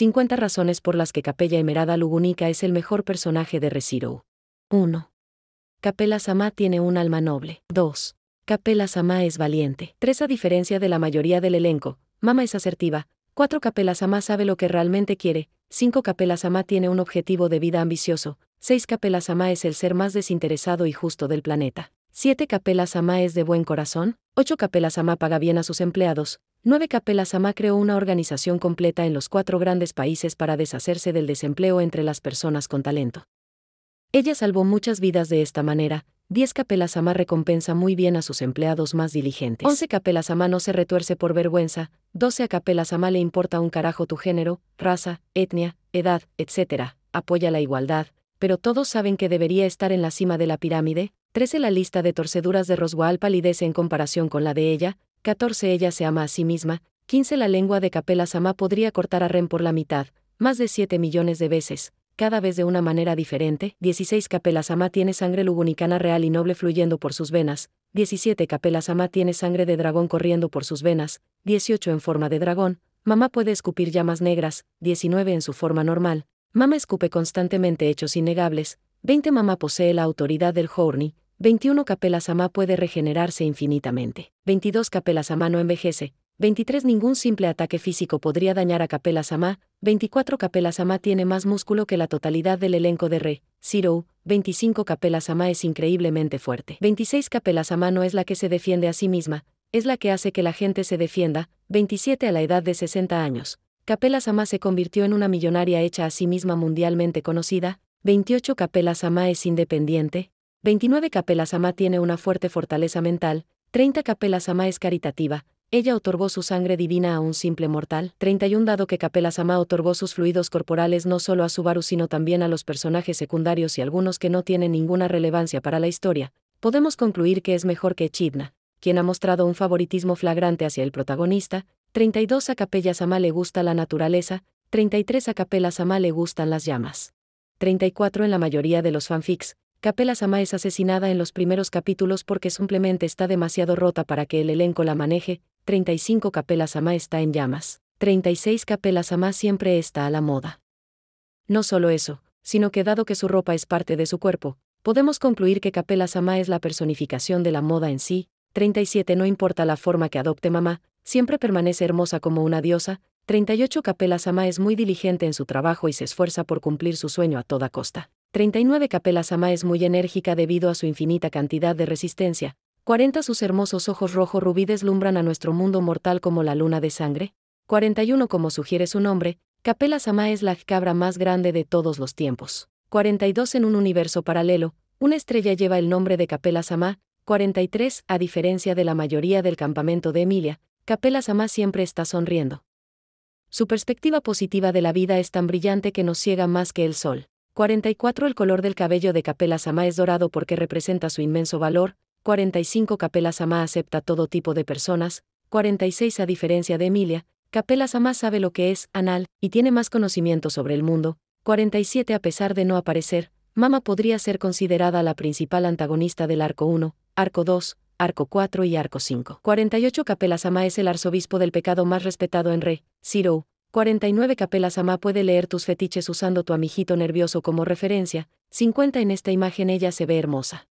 50 razones por las que Capella Emerada Lugunica es el mejor personaje de Resiro. 1. Capella Sama tiene un alma noble. 2. Capella Sama es valiente. 3. A diferencia de la mayoría del elenco, Mama es asertiva. 4. Capella Sama sabe lo que realmente quiere. 5. Capella Sama tiene un objetivo de vida ambicioso. 6. Capella Sama es el ser más desinteresado y justo del planeta. 7. Capella Sama es de buen corazón. 8. Capella Sama paga bien a sus empleados. 9. Sama creó una organización completa en los cuatro grandes países para deshacerse del desempleo entre las personas con talento. Ella salvó muchas vidas de esta manera. 10. Sama recompensa muy bien a sus empleados más diligentes. 11. Sama no se retuerce por vergüenza. 12. A Sama le importa un carajo tu género, raza, etnia, edad, etc. Apoya la igualdad, pero todos saben que debería estar en la cima de la pirámide. 13. La lista de torceduras de Roswell palidece en comparación con la de ella. 14 ella se ama a sí misma, 15 la lengua de Capelas Sama podría cortar a Ren por la mitad, más de 7 millones de veces, cada vez de una manera diferente, 16 Capelas Sama tiene sangre lugunicana real y noble fluyendo por sus venas, 17 Capelas Sama tiene sangre de dragón corriendo por sus venas, 18 en forma de dragón, mamá puede escupir llamas negras, 19 en su forma normal, mamá escupe constantemente hechos innegables, 20 mamá posee la autoridad del horny 21 Sama puede regenerarse infinitamente. 22 a no envejece. 23 Ningún simple ataque físico podría dañar a Sama. 24 Sama tiene más músculo que la totalidad del elenco de Re. Zero. 25 Sama es increíblemente fuerte. 26 a no es la que se defiende a sí misma, es la que hace que la gente se defienda. 27 A la edad de 60 años, Capela Sama se convirtió en una millonaria hecha a sí misma mundialmente conocida. 28 Capela Sama es independiente, 29 Capella Sama tiene una fuerte fortaleza mental, 30 Capella Sama es caritativa, ella otorgó su sangre divina a un simple mortal. 31 Dado que Capella Sama otorgó sus fluidos corporales no solo a Subaru sino también a los personajes secundarios y algunos que no tienen ninguna relevancia para la historia, podemos concluir que es mejor que Chidna, quien ha mostrado un favoritismo flagrante hacia el protagonista. 32 A Capella Sama le gusta la naturaleza, 33 A Capella Sama le gustan las llamas. 34 En la mayoría de los fanfics, Capela Sama es asesinada en los primeros capítulos porque simplemente está demasiado rota para que el elenco la maneje, 35 capelas Sama está en llamas, 36 capelas Sama siempre está a la moda. No solo eso, sino que dado que su ropa es parte de su cuerpo, podemos concluir que Capela Sama es la personificación de la moda en sí, 37 No importa la forma que adopte mamá, siempre permanece hermosa como una diosa, 38 Capela Sama es muy diligente en su trabajo y se esfuerza por cumplir su sueño a toda costa. 39 Capela Sama es muy enérgica debido a su infinita cantidad de resistencia. 40 Sus hermosos ojos rojo rubí deslumbran a nuestro mundo mortal como la luna de sangre. 41 Como sugiere su nombre, Capela Sama es la cabra más grande de todos los tiempos. 42 En un universo paralelo, una estrella lleva el nombre de Capela Sama. 43 A diferencia de la mayoría del campamento de Emilia, Capela Sama siempre está sonriendo. Su perspectiva positiva de la vida es tan brillante que nos ciega más que el sol. 44 El color del cabello de Capela Sama es dorado porque representa su inmenso valor. 45 Capela Sama acepta todo tipo de personas. 46 A diferencia de Emilia, Capela Sama sabe lo que es anal y tiene más conocimiento sobre el mundo. 47 A pesar de no aparecer, Mama podría ser considerada la principal antagonista del arco 1, arco 2, arco 4 y arco 5. 48 Capela Sama es el arzobispo del pecado más respetado en Re, Siro, 49 Capelas Ama puede leer tus fetiches usando tu amiguito nervioso como referencia, 50 En esta imagen ella se ve hermosa.